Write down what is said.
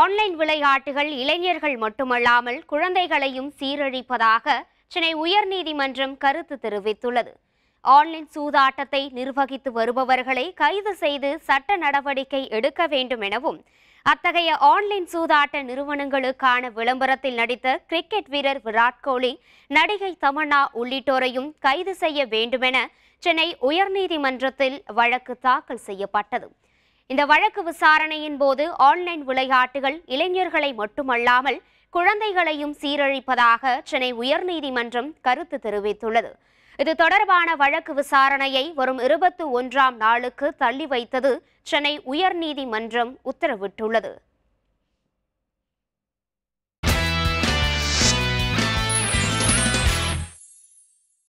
online விளையாட்டுகள் இளைஞர்கள் மட்டுமல்லாமல் குழந்தைகளையும் சீரழிப்பதாக சென்னை உயர்நீதிமன்றம் கருத்து தெரிவித்துள்ளது ஆன்லைன் சூதாட்டத்தை நிர்வகித்து வருபவர்களை கைது செய்து சட்ட நடவடிக்கை எடுக்க வேண்டும் எனவும் அத்தகைய ஆன்லைன் சூதாட்ட நிறுவனங்களுக்கான விளம்பரத்தில் நடித்த கிரிக்கெட் வீரர் விராட் கோலி நடிகை தமன்னா உள்ளிட்டோரையும் கைது செய்ய வேண்டுமென சென்னை உயர்நீதிமன்றத்தில் வழக்கு தாக்கல் செய்யப்பட்டது இந்த வழக்கு விசாரணையின் போது ஆன்லைன் விளையாட்டுகள் இளைஞர்களை மட்டுமல்லாமல் குழந்தைகளையும் சீரழிப்பதாக சென்னை உயர்நீதிமன்றம் கருத்து தெரிவித்துள்ளது இது தொடர்பான வழக்கு விசாரணையை வரும் இருபத்தி ஒன்றாம் நாளுக்கு தள்ளி வைத்தது சென்னை உயர்நீதிமன்றம் உத்தரவிட்டுள்ளது